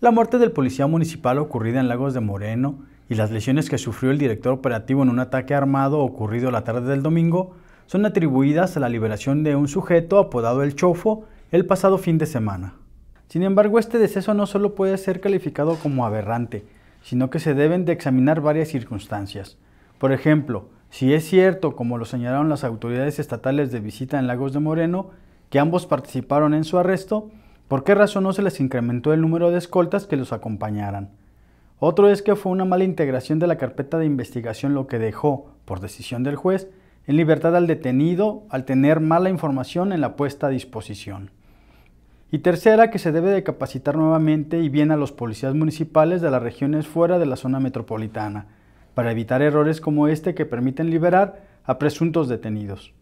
La muerte del policía municipal ocurrida en Lagos de Moreno y las lesiones que sufrió el director operativo en un ataque armado ocurrido la tarde del domingo son atribuidas a la liberación de un sujeto apodado El Chofo el pasado fin de semana. Sin embargo, este deceso no solo puede ser calificado como aberrante, sino que se deben de examinar varias circunstancias. Por ejemplo, si es cierto, como lo señalaron las autoridades estatales de visita en Lagos de Moreno, que ambos participaron en su arresto, ¿Por qué razón no se les incrementó el número de escoltas que los acompañaran? Otro es que fue una mala integración de la carpeta de investigación lo que dejó, por decisión del juez, en libertad al detenido al tener mala información en la puesta a disposición. Y tercera, que se debe de capacitar nuevamente y bien a los policías municipales de las regiones fuera de la zona metropolitana, para evitar errores como este que permiten liberar a presuntos detenidos.